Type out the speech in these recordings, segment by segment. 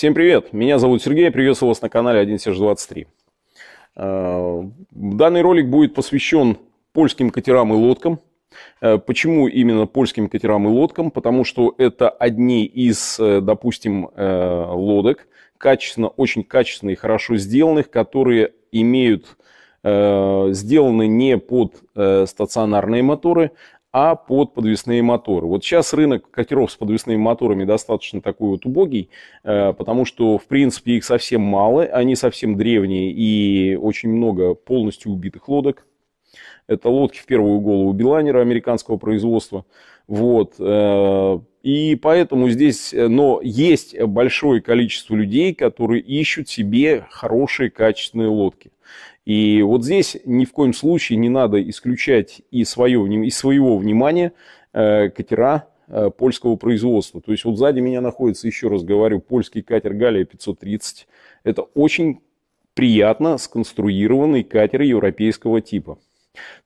Всем привет! Меня зовут Сергей, приветствую вас на канале 1Серж23. Э, данный ролик будет посвящен польским катерам и лодкам. Э, почему именно польским катерам и лодкам? Потому что это одни из, э, допустим, лодок, качественно, очень качественные, хорошо сделанных, которые имеют сделаны не под стационарные моторы, а под подвесные моторы. Вот сейчас рынок катеров с подвесными моторами достаточно такой вот убогий, э, потому что, в принципе, их совсем мало, они совсем древние и очень много полностью убитых лодок. Это лодки в первую голову Билайнера американского производства. Вот. Э, и поэтому здесь, э, но есть большое количество людей, которые ищут себе хорошие качественные лодки. И вот здесь ни в коем случае не надо исключать и свое, из своего внимания э, катера польского производства. То есть вот сзади меня находится, еще раз говорю, польский катер Галия 530. Это очень приятно сконструированный катер европейского типа.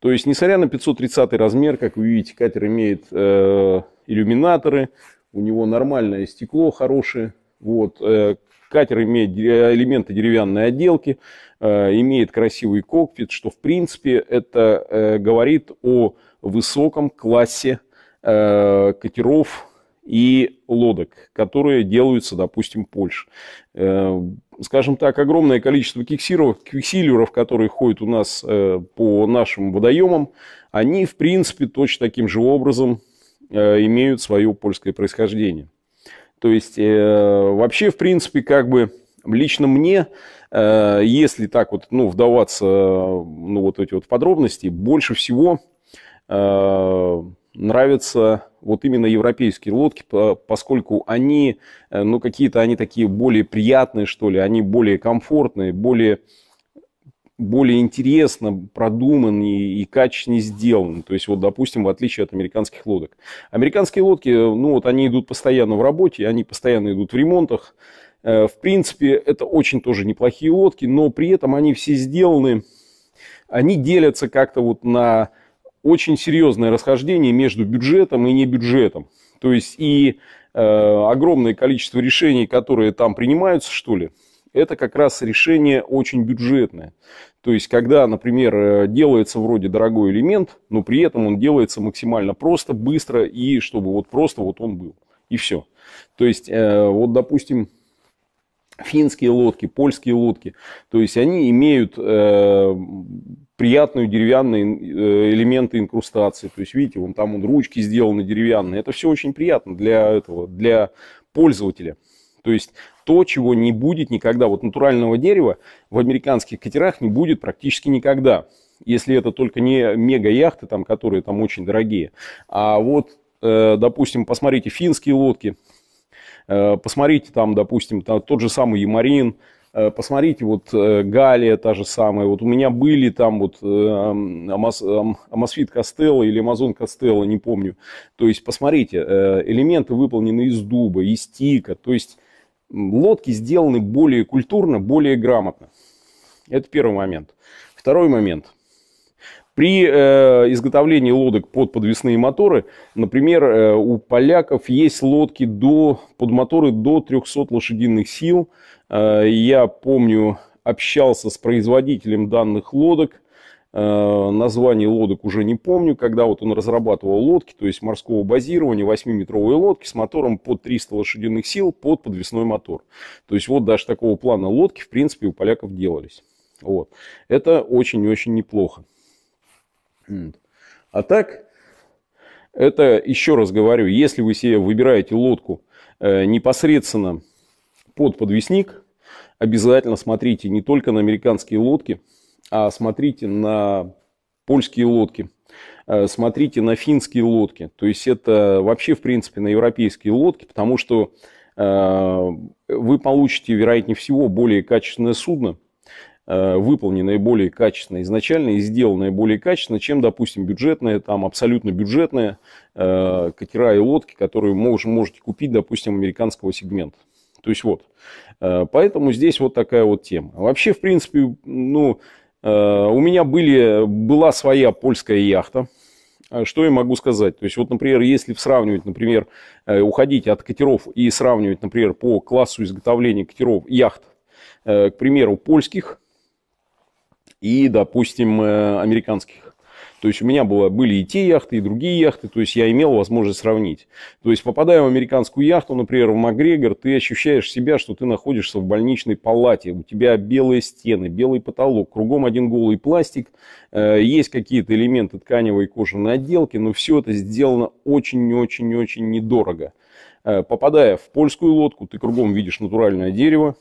То есть, несмотря на 530 размер, как вы видите, катер имеет э, иллюминаторы, у него нормальное стекло хорошее. Вот, э, катер имеет элементы деревянной отделки, э, имеет красивый кокпит, что, в принципе, это э, говорит о высоком классе э, катеров и лодок, которые делаются, допустим, в Польше. Э, скажем так, огромное количество квиксилеров, которые ходят у нас э, по нашим водоемам, они, в принципе, точно таким же образом э, имеют свое польское происхождение. То есть, э, вообще, в принципе, как бы лично мне, если так вот, ну, вдаваться, ну, вот эти вот подробности, больше всего нравятся вот именно европейские лодки, поскольку они, э, ну, какие-то они такие более приятные, что ли, они более комфортные, более, более интересно продуманы и, качественнее сделаны, То есть, вот, допустим, в отличие от американских лодок. Американские лодки, э, ну, вот они идут постоянно в работе, они постоянно идут в ремонтах. Э, в принципе, это очень тоже неплохие лодки, но при этом они все сделаны, они делятся как-то вот на очень серьезное расхождение между бюджетом и не бюджетом, То есть и э, огромное количество решений, которые там принимаются, что ли, это как раз решение очень бюджетное. То есть, когда, например, э, делается вроде дорогой элемент, но при этом он делается максимально просто, быстро и чтобы вот просто вот он был. И все. То есть, э, вот, допустим, финские лодки, польские лодки. То есть они имеют э, приятные деревянные э, элементы инкрустации. То есть видите, вон там он ручки сделаны деревянные. Это все очень приятно для этого, для пользователя. То есть то, чего не будет никогда. Вот натурального дерева в американских катерах не будет практически никогда. Если это только не мега-яхты, там, которые там очень дорогие. А вот, э, допустим, посмотрите, финские лодки – Э, посмотрите там, допустим, там, тот же самый Ямарин, э, посмотрите, вот э, Галия та же самая. Вот у меня были там вот Амос, Амосфит Костелло или Амазон Костелло, не помню. То есть, посмотрите, элементы выполнены из дуба, из тика. То есть, лодки сделаны более культурно, более грамотно. Это первый момент. Второй момент – при э, изготовлении лодок под подвесные моторы, например, э, у поляков есть лодки до, под моторы до 300 лошадиных сил. Э, я помню, общался с производителем данных лодок. Э, название лодок уже не помню, когда вот он разрабатывал лодки, то есть морского базирования, 8-метровые лодки с мотором под 300 лошадиных сил под подвесной мотор. То есть вот даже такого плана лодки, в принципе, у поляков делались. Вот. Это очень-очень неплохо. А так, это, еще раз говорю, если вы себе выбираете лодку э, непосредственно под подвесник, обязательно смотрите не только на американские лодки, а смотрите на польские лодки, э, смотрите на финские лодки. То есть это вообще, в принципе, на европейские лодки, потому что э, вы получите, вероятнее всего, более качественное судно, Э, выполненное более качественно изначально и сделанное более качественно, чем, допустим, бюджетные, там абсолютно бюджетные э, катера и лодки, которые мож, можете купить, допустим, американского сегмента. То есть вот. Э, поэтому здесь вот такая вот тема. Вообще, в принципе, ну, у меня были, была своя польская яхта. А что я могу сказать? То есть, вот, например, если сравнивать, например, уходить от катеров и сравнивать, например, по классу изготовления катеров яхт, к примеру, польских, и, допустим, э, американских. То есть у меня было, были и те яхты, и другие яхты, то есть я имел возможность сравнить. То есть попадая в американскую яхту, например, в Макгрегор, ты ощущаешь себя, что ты находишься в больничной палате, у тебя белые стены, белый потолок, кругом один голый пластик, э, есть какие-то элементы тканевой и кожаной отделки, но все это сделано очень-очень-очень недорого. Э, попадая в польскую лодку, ты кругом видишь натуральное дерево,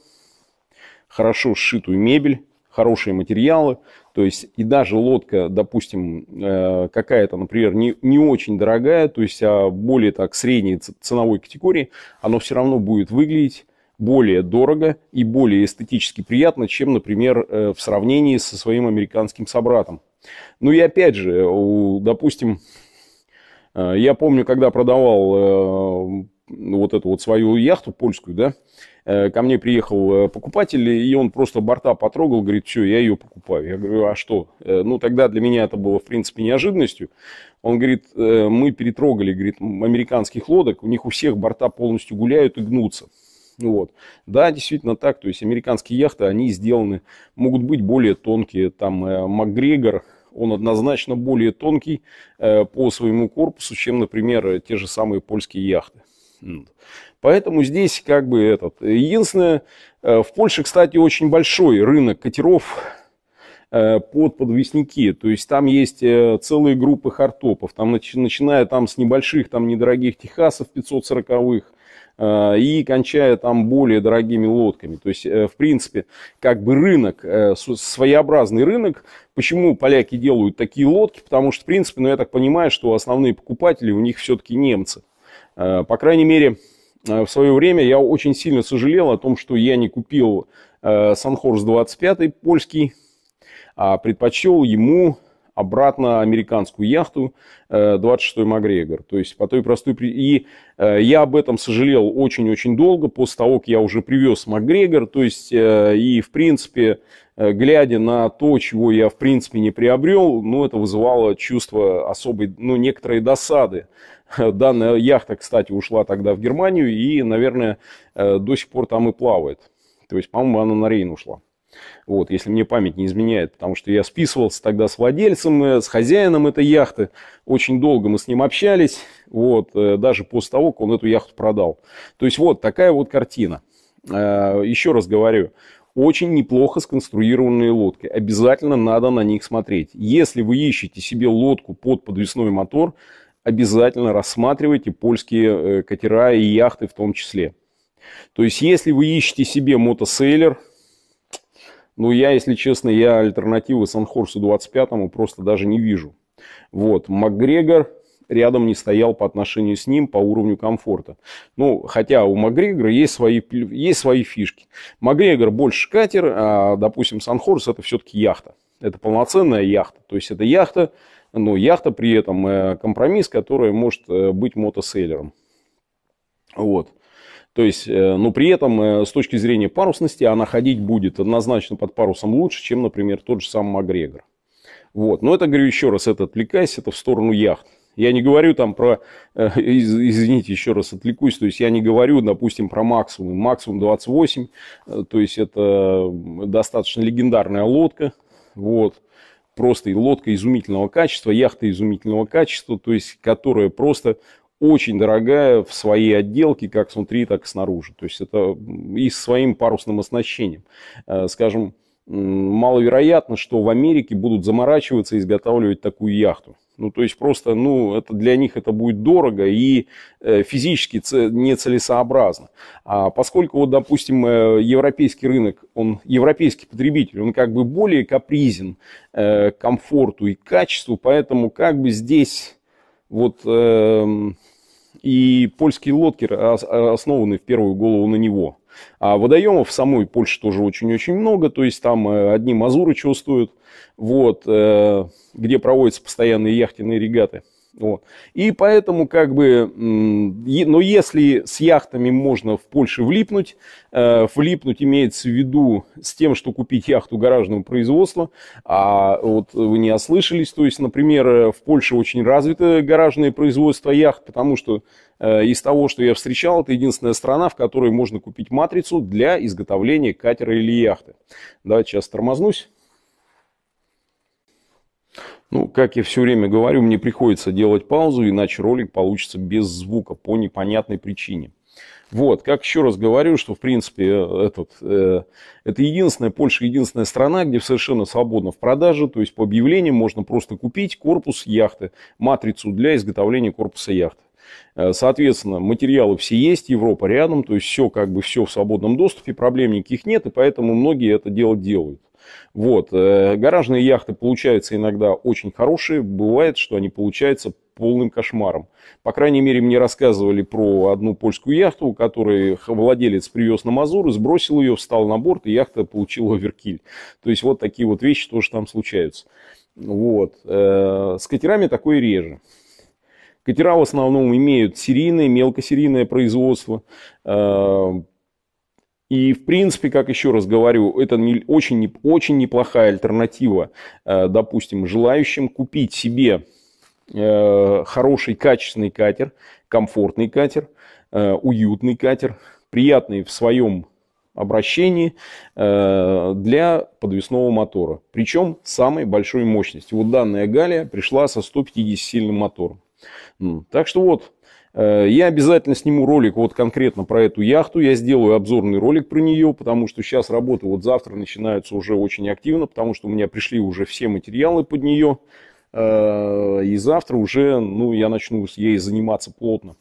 хорошо сшитую мебель, хорошие материалы. То есть и даже лодка, допустим, э, какая-то, например, не, не очень дорогая, то есть а более так средней ценовой категории, она все равно будет выглядеть более дорого и более эстетически приятно, чем, например, э, в сравнении со своим американским собратом. Ну и опять же, допустим, э, я помню, когда продавал ну, вот эту вот свою яхту польскую, да, э, ко мне приехал э, покупатель, и он просто борта потрогал, говорит, все, я ее покупаю. Я говорю, а что? Э, ну, тогда для меня это было, в принципе, неожиданностью. Он говорит, мы перетрогали, говорит, американских лодок, у них у всех борта полностью гуляют и гнутся. Вот. Да, действительно так. То есть американские яхты, они сделаны, могут быть более тонкие. Там Макгрегор, он однозначно более тонкий по своему корпусу, чем, например, те же самые польские яхты. Поэтому здесь как бы этот... Единственное, э, в Польше, кстати, очень большой рынок катеров э, под подвесники. То есть там есть э, целые группы хардтопов. Там, начиная там с небольших, там недорогих Техасов 540-х, и кончая там более дорогими лодками. То есть, в принципе, как бы рынок, своеобразный рынок. Почему поляки делают такие лодки? Потому что, в принципе, ну, я так понимаю, что основные покупатели у них все-таки немцы. Э, по крайней мере, э, в свое время я очень сильно сожалел о том, что я не купил Санхорс э, 25 польский, а предпочел ему обратно американскую яхту 26-й Макгрегор. То есть по той простой... И я об этом сожалел очень-очень долго, после того, как я уже привез Макгрегор. То есть и, в принципе, Э, глядя на то, чего я, в принципе, не приобрел, ну, это вызывало чувство особой, ну, некоторой досады. Данная яхта, кстати, ушла тогда в Германию и, наверное, э, до сих пор там и плавает. То есть, по-моему, она на Рейн ушла. Вот, если мне память не изменяет, потому что я списывался тогда с владельцем, э, с хозяином этой яхты. Очень долго мы с ним общались, вот, даже после того, как он эту яхту продал. То есть вот такая вот картина. Еще раз говорю, очень неплохо сконструированные лодки. Обязательно надо на них смотреть. Если вы ищете себе лодку под подвесной мотор, обязательно рассматривайте польские э, катера и яхты в том числе. То есть, если вы ищете себе мотосейлер, ну, я, если честно, я альтернативы Санхорсу 25 просто даже не вижу. Вот, Макгрегор, рядом не стоял по отношению с ним по уровню комфорта. Ну, хотя у Макгрегора есть свои, есть свои фишки. Макгрегор больше катер, а, допустим, Санхорс это все-таки яхта. Это полноценная яхта. То есть это яхта, но яхта при этом э, компромисс, который может э, быть мотоселлером. Вот. То есть, э, но при этом с точки зрения парусности она ходить будет однозначно под парусом лучше, чем, например, тот же сам Макгрегор. Вот. Но это, говорю еще раз, это отвлекаясь, это в сторону яхт. Я не говорю там про, э, из, извините, еще раз отвлекусь, то есть я не говорю, допустим, про максимум. Максимум 28, э, то есть это достаточно легендарная лодка, вот, просто лодка изумительного качества, яхта изумительного качества, то есть которая просто очень дорогая в своей отделке, как внутри, так и снаружи. То есть это и с своим парусным оснащением. Э, скажем, маловероятно, что в Америке будут заморачиваться и изготавливать такую яхту. Ну, то есть просто, ну, это для них это будет дорого и э, физически нецелесообразно. А поскольку, вот, допустим, э, европейский рынок, он, европейский потребитель, он как бы более капризен э, комфорту и качеству, поэтому как бы здесь вот эм, и польские лодки основаны в первую голову на него – а водоемов в самой Польше тоже очень-очень много, то есть там э, одни мазуры чувствуют, вот, э, где проводятся постоянные яхтенные регаты. Вот. И поэтому как бы, но если с яхтами можно в Польше влипнуть, э, влипнуть имеется в виду с тем, что купить яхту гаражного производства, а вот вы не ослышались, то есть, например, э, в Польше очень развито гаражное производство яхт, потому что э, из того, что я встречал, это единственная страна, в которой можно купить матрицу для изготовления катера или яхты. Давайте сейчас тормознусь. Ну, как я все время говорю, мне приходится делать паузу, иначе ролик получится без звука по непонятной причине. Вот, как еще раз говорю, что, в принципе, э, этот, э, это единственная, Польша единственная страна, где совершенно свободно в продаже, то есть по объявлениям можно просто купить корпус яхты, матрицу для изготовления корпуса яхты. Э, соответственно, материалы все есть, Европа рядом, то есть все как бы все в свободном доступе, проблем никаких нет, и поэтому многие это дело делают. Вот. Э, гаражные яхты получаются иногда очень хорошие. Бывает, что они получаются полным кошмаром. По крайней мере, мне рассказывали про одну польскую яхту, которой владелец привез на Мазуры, сбросил ее, встал на борт, и яхта получила оверкиль. То есть вот такие вот вещи тоже там случаются. Вот. Э, с катерами такое реже. Катера в основном имеют серийное, мелкосерийное производство. Э, и, в принципе, как еще раз говорю, это очень, очень неплохая альтернатива, э, допустим, желающим купить себе э, хороший, качественный катер, комфортный катер, э, уютный катер, приятный в своем обращении для подвесного мотора. Причем самой большой мощности. Вот данная Галия пришла со 150-сильным мотором. Так что вот, Э, я обязательно сниму ролик вот конкретно про эту яхту. Я сделаю обзорный ролик про нее, потому что сейчас работы вот завтра начинаются уже очень активно, потому что у меня пришли уже все материалы под нее. Э, и завтра уже, ну, я начну с ей заниматься плотно.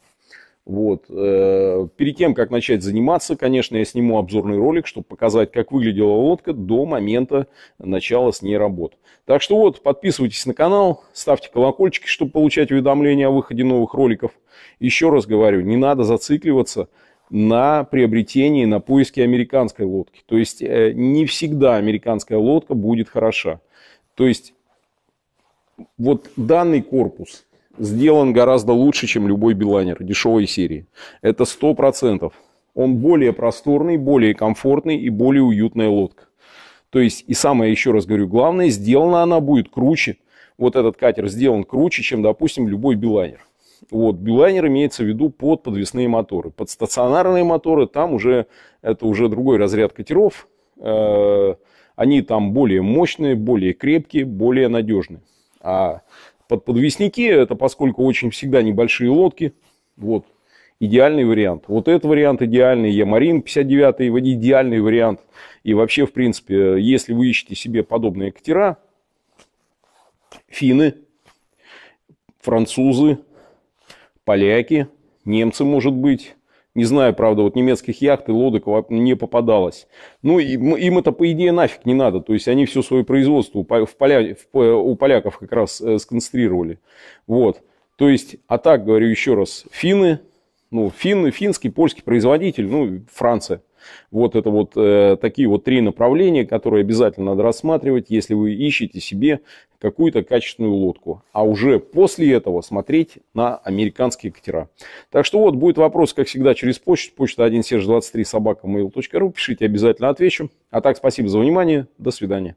Вот. Э, перед тем, как начать заниматься, конечно, я сниму обзорный ролик, чтобы показать, как выглядела лодка до момента начала с ней работ. Так что вот, подписывайтесь на канал, ставьте колокольчики, чтобы получать уведомления о выходе новых роликов. Еще раз говорю, не надо зацикливаться на приобретении, на поиске американской лодки. То есть э, не всегда американская лодка будет хороша. То есть вот данный корпус – сделан гораздо лучше, чем любой билайнер дешевой серии. Это 100%. Он более просторный, более комфортный и более уютная лодка. То есть, и самое еще раз говорю, главное, сделана она будет круче. Вот этот катер сделан круче, чем, допустим, любой билайнер. Вот, билайнер имеется в виду под подвесные моторы. Под стационарные моторы там уже, это уже другой разряд катеров. Э, они там более мощные, более крепкие, более надежные. А под подвесники, это поскольку очень всегда небольшие лодки, вот, идеальный вариант. Вот этот вариант идеальный, Ямарин 59 идеальный вариант. И вообще, в принципе, если вы ищете себе подобные катера, финны, французы, поляки, немцы, может быть, не знаю, правда, вот немецких яхт и лодок не попадалось. Ну, им, им это, по идее, нафиг не надо. То есть, они все свое производство в поля, в, у поляков как раз э, сконцентрировали. Вот. То есть, а так, говорю еще раз, финны, ну, финны, финский, польский производитель, ну, Франция. Вот это вот э, такие вот три направления, которые обязательно надо рассматривать, если вы ищете себе какую-то качественную лодку. А уже после этого смотреть на американские катера. Так что вот, будет вопрос, как всегда, через почту. Почта 1 серж 23 собака mail.ru. Пишите, обязательно отвечу. А так, спасибо за внимание. До свидания.